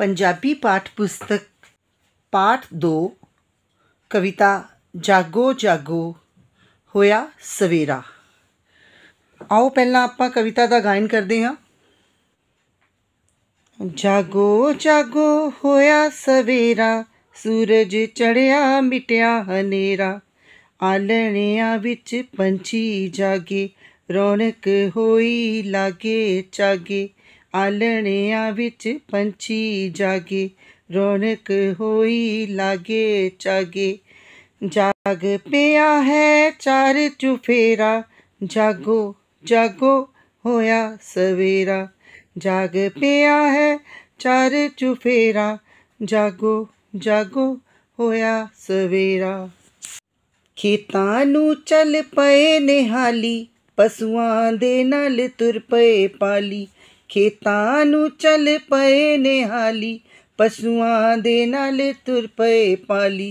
ਪੰਜਾਬੀ ਪਾਠ ਪੁਸਤਕ ਪਾਠ 2 ਕਵਿਤਾ ਜਾਗੋ ਜਾਗੋ ਹੋਇਆ ਸਵੇਰਾ ਆਓ ਪਹਿਲਾਂ ਆਪਾਂ ਕਵਿਤਾ ਦਾ ਗਾਇਨ ਕਰਦੇ ਹਾਂ ਜਾਗੋ ਜਾਗੋ ਹੋਇਆ ਸਵੇਰਾ ਸੂਰਜ ਚੜਿਆ ਮਿਟਿਆ ਹਨੇਰਾ ਆਲਣਿਆਂ ਵਿੱਚ ਪੰਛੀ ਜਾਗੇ ਰੌਣਕ ਹੋਈ ਲਾਗੇ ਚਾਗੇ ਆਲਣਿਆਂ ਵਿੱਚ ਪੰਛੀ ਜਾਗੇ ਰੌਣਕ ਹੋਈ ਲਾਗੇ ਚਾਗੇ ਜਾਗ ਪਿਆ ਹੈ ਚਾਰ ਚੁਫੇਰਾ ਜਾਗੋ ਜਾਗੋ ਹੋਇਆ ਸਵੇਰਾ ਜਾਗ ਪਿਆ ਹੈ ਚਾਰ ਚੁਫੇਰਾ ਜਾਗੋ ਜਾਗੋ ਹੋਇਆ ਸਵੇਰਾ ਖੇਤਾਂ ਨੂੰ ਚੱਲ ਪਏ ਨਿਹਾਲੀ ਪਸ਼ੂਆਂ ਦੇ ਨਾਲ ਤੁਰ ਪਏ ਪਾਲੀ खेतानु चल पए निहाली पशुआ दे नाल तुर पए पाली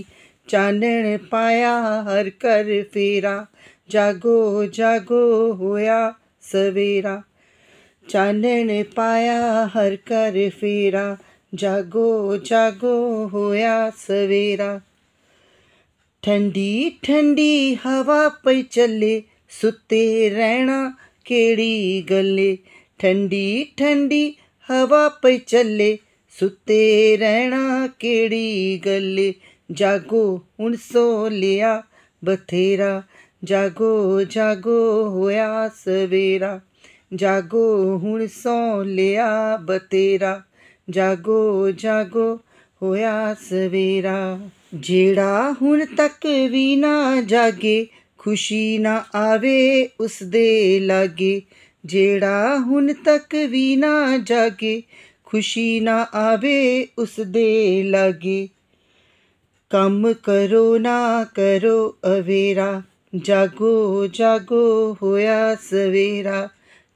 ਚਾਨਣ ਪਾਇਆ ਹਰ ਕਰ ਫੇਰਾ ਜਾਗੋ ਜਾਗੋ ਹੋਇਆ ਸਵੇਰਾ ਚਾਨਣ ਪਾਇਆ ਹਰ ਕਰ ਫੇਰਾ ਜਾਗੋ ਜਾਗੋ ਹੋਇਆ ਸਵੇਰਾ ਠੰਡੀ ਠੰਡੀ ਹਵਾ ਪਈ ਚੱਲੇ ਸੁੱਤੇ ਰਹਿਣਾ ਕਿਹੜੀ ਗੱਲੇ ठंडी ठंडी हवा पे चले सुते रहना केड़ी गले जागो हूँ सो लिया बथेरा जागो जागो होया सवेरा जागो हुन सो लिया बथेरा जागो जागो होया सवेरा जेड़ा हुन तक भी ना जागे खुशी ना आवे उस दे लागे जेड़ा हुन तक भी ना जागे खुशी ना आवे उस दे लागे कम करो ना करो अवेरा जागो जागो होया सवेरा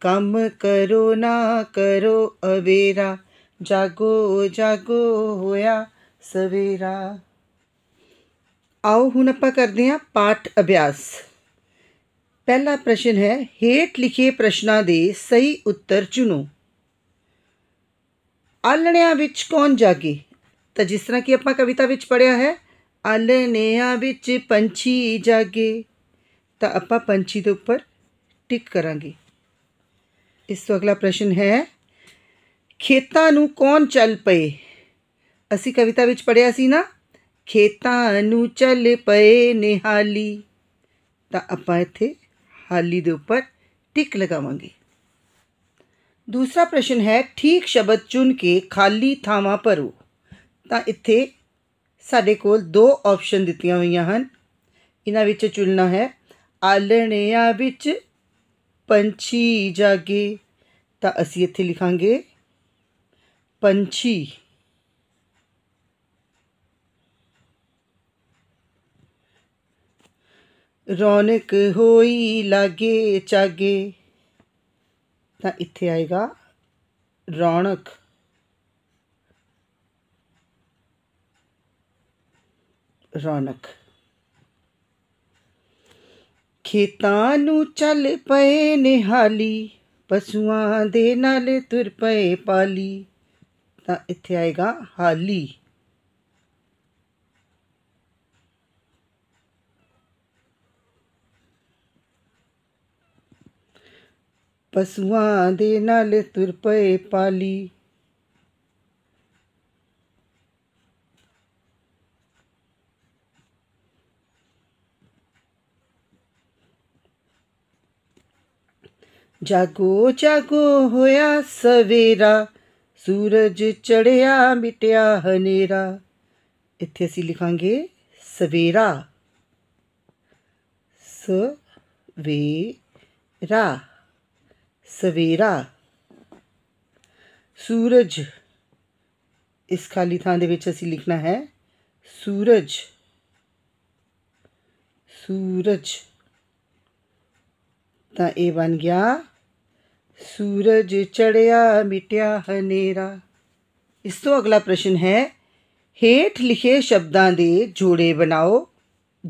कम करो ना करो अवेरा जागो जागो होया सवेरा आओ हूँ आप करते हैं हाँ पाठ अभ्यास ਪਹਿਲਾ ਪ੍ਰਸ਼ਨ ਹੈ ਹੇਠ ਲਿਖੇ ਪ੍ਰਸ਼ਨਾਂ ਦੇ ਸਹੀ ਉੱਤਰ ਚੁਣੋ ਆਲਣਿਆਂ ਵਿੱਚ ਕੌਣ ਜਾਗੇ ਤਾਂ ਜਿਸ ਤਰ੍ਹਾਂ ਕਿ ਆਪਾਂ ਕਵਿਤਾ ਵਿੱਚ ਪੜਿਆ ਹੈ ਆਲਣਿਆਂ ਵਿੱਚ ਪੰਛੀ ਜਾਗੇ ਤਾਂ ਆਪਾਂ ਪੰਛੀ ਦੇ ਉੱਪਰ ਟਿਕ ਕਰਾਂਗੇ ਇਸ ਤੋਂ ਅਗਲਾ ਪ੍ਰਸ਼ਨ ਹੈ ਖੇਤਾਂ ਨੂੰ ਕੌਣ ਚੱਲ ਪਏ ਅਸੀਂ ਕਵਿਤਾ ਵਿੱਚ ਪੜਿਆ ਸੀ ਨਾ ਖੇਤਾਂ ਨੂੰ ਚੱਲ ਪਏ ਨਿਹਾਲੀ ਤਾਂ ਆਪਾਂ ਇੱਥੇ ਹਾਲੀ ਦੇ ਉੱਪਰ ਟਿਕ ਲਗਾਵਾਂਗੇ ਦੂਸਰਾ ਪ੍ਰਸ਼ਨ ਹੈ ਠੀਕ ਸ਼ਬਦ ਚੁਣ ਕੇ ਖਾਲੀ ਥਾਵਾਂ ਭਰੋ ਤਾਂ ਇੱਥੇ ਸਾਡੇ ਕੋਲ ਦੋ ਆਪਸ਼ਨ ਦਿੱਤੀਆਂ ਹੋਈਆਂ ਹਨ ਇਹਨਾਂ ਵਿੱਚ ਚੁਣਨਾ ਹੈ ਆਲਣਿਆਂ ਵਿੱਚ ਪੰਛੀ ਜਾਗੇ ਤਾਂ ਅਸੀਂ ਇੱਥੇ ਲਿਖਾਂਗੇ ਪੰਛੀ ਰੌਣਕ ਹੋਈ ਲਾਗੇ ਚਾਗੇ ਤਾਂ ਇੱਥੇ ਆਏਗਾ ਰੌਣਕ ਰੌਣਕ ਖੇਤਾਂ ਨੂੰ ਚੱਲ ਪਏ ਨਿਹਾਲੀ ਪਸ਼ੂਆਂ ਦੇ ਨਾਲ ਤੁਰ ਪਏ ਪਾਲੀ ਤਾਂ ਇੱਥੇ ਆਏਗਾ ਹਾਲੀ पशुआ दे तुर पे पाली जागो जागो होया सवेरा सूरज चढ़िया मिटिया हनेरा इत लिखांगे सवेरा सवेरा ਸਵੇਰਾ ਸੂਰਜ ਇਸ ਖਾਲੀ ਥਾਂ ਦੇ ਵਿੱਚ ਅਸੀਂ ਲਿਖਣਾ ਹੈ ਸੂਰਜ ਸੂਰਜ ਤਾਂ ਇਹ ਬਣ ਗਿਆ ਸੂਰਜ ਚੜਿਆ ਮਿਟਿਆ ਹਨੇਰਾ ਇਸ ਤੋਂ ਅਗਲਾ ਪ੍ਰਸ਼ਨ ਹੈ ਹੇਠ ਲਿਖੇ ਸ਼ਬਦਾਂ ਦੇ ਜੋੜੇ ਬਣਾਓ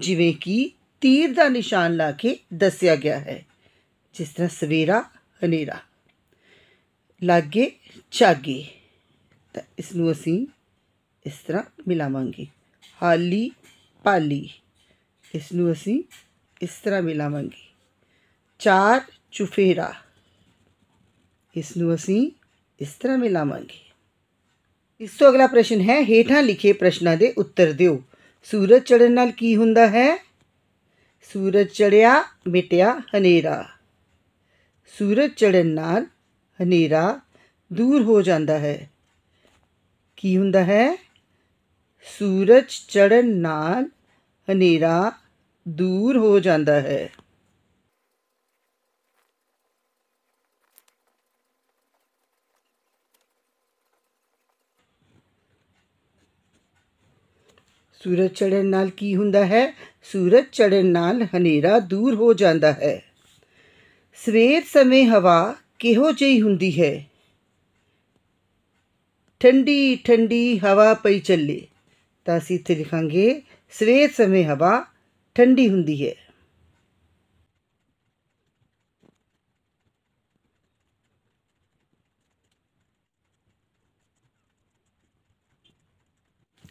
ਜਿਵੇਂ ਕਿ ਤੀਰ ਦਾ ਨਿਸ਼ਾਨ ਲਾ ਕੇ ਦੱਸਿਆ ਗਿਆ ਹੈ ਜਿਸ ਤਰ੍ਹਾਂ ਸਵੇਰਾ ਹਨੇਰਾ ਲਾਗੇ ਚਾਗੇ ਤਾਂ ਇਸ ਨੂੰ ਅਸੀਂ ਇਸ ਤਰ੍ਹਾਂ ਮਿਲਾਵਾਂਗੇ ਹਾਲੀ ਪਾਲੀ ਇਸ ਨੂੰ ਅਸੀਂ ਇਸ ਤਰ੍ਹਾਂ ਮਿਲਾਵਾਂਗੇ ਚਾਰ ਚੁਫੇਰਾ ਇਸ ਨੂੰ ਅਸੀਂ ਇਸ ਤਰ੍ਹਾਂ ਮਿਲਾਵਾਂਗੇ ਇਸ ਤੋਂ ਅਗਲਾ ਪ੍ਰਸ਼ਨ ਹੈ ਹੇਠਾਂ ਲਿਖੇ ਪ੍ਰਸ਼ਨਾਂ ਦੇ ਉੱਤਰ ਦਿਓ ਸੂਰਜ ਚੜ੍ਹਨ ਨਾਲ ਕੀ ਹੁੰਦਾ ਹੈ ਸੂਰਜ ਚੜਿਆ ਮਿਟਿਆ ਹਨੇਰਾ सूरज चढ़न दूर हो जाता है कि हों है सूरज चढ़न दूर हो जाता है सूरज चढ़न की हों है सूरज चढ़न दूर हो जाता है ਸਵੇਰ ਸਮੇਂ ਹਵਾ ਕਿਹੋ ਜਿਹੀ ਹੁੰਦੀ ਹੈ ਠੰਡੀ ਠੰਡੀ ਹਵਾ ਪਈ ਚੱਲੇ ਤਾਂ ਅਸੀਂ ਇੱਥੇ ਲਿਖਾਂਗੇ ਸਵੇਰ ਸਮੇਂ ਹਵਾ ਠੰਡੀ ਹੁੰਦੀ ਹੈ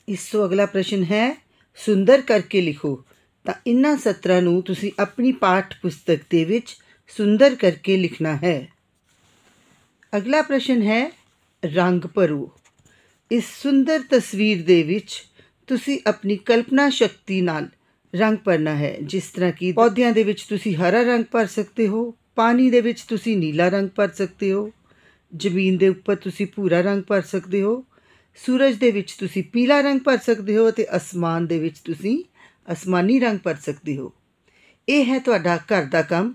ਇਸ ਤੋਂ ਅਗਲਾ ਪ੍ਰਸ਼ਨ ਹੈ ਸੁੰਦਰ ਕਰਕੇ ਲਿਖੋ ਤਾਂ ਇਨ੍ਹਾਂ ਸਤਰਾਂ ਨੂੰ ਤੁਸੀਂ ਆਪਣੀ ਪਾਠ ਪੁਸਤਕ ਦੇ ਵਿੱਚ सुंदर करके लिखना है ਅਗਲਾ ਪ੍ਰਸ਼ਨ ਹੈ ਰੰਗ ਭਰੋ ਇਸ ਸੁੰਦਰ ਤਸਵੀਰ ਦੇ ਵਿੱਚ ਤੁਸੀਂ ਆਪਣੀ ਕਲਪਨਾ ਸ਼ਕਤੀ ਨਾਲ ਰੰਗ ਭਰਨਾ ਹੈ ਜਿਸ ਤਰ੍ਹਾਂ ਕਿ ਪੌਦਿਆਂ ਦੇ ਵਿੱਚ ਤੁਸੀਂ ਹਰਾ ਰੰਗ ਭਰ ਸਕਦੇ ਹੋ ਪਾਣੀ ਦੇ ਵਿੱਚ ਤੁਸੀਂ ਨੀਲਾ ਰੰਗ ਭਰ ਸਕਦੇ ਹੋ ਜ਼ਮੀਨ ਦੇ ਉੱਪਰ ਤੁਸੀਂ ਭੂਰਾ ਰੰਗ ਭਰ ਸਕਦੇ ਹੋ ਸੂਰਜ ਦੇ ਵਿੱਚ ਤੁਸੀਂ ਪੀਲਾ ਰੰਗ ਭਰ ਸਕਦੇ ਹੋ ਤੇ ਅਸਮਾਨ ਦੇ ਵਿੱਚ ਤੁਸੀਂ ਅਸਮਾਨੀ ਰੰਗ ਭਰ ਸਕਦੇ ਹੋ ਇਹ ਹੈ ਤੁਹਾਡਾ ਘਰ ਦਾ ਕੰਮ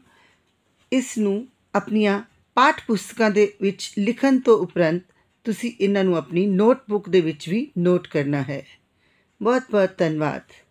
ਇਸ ਨੂੰ ਆਪਣੀਆਂ ਪਾਠ ਪੁਸਤਕਾਂ ਦੇ ਵਿੱਚ ਲਿਖਣ ਤੋਂ ਉਪਰੰਤ ਤੁਸੀਂ ਇਹਨਾਂ ਨੂੰ ਆਪਣੀ ਨੋਟਬੁੱਕ ਦੇ ਵਿੱਚ ਵੀ ਨੋਟ ਕਰਨਾ ਹੈ ਬਹੁਤ ਬਹੁਤ ਧੰਨਵਾਦ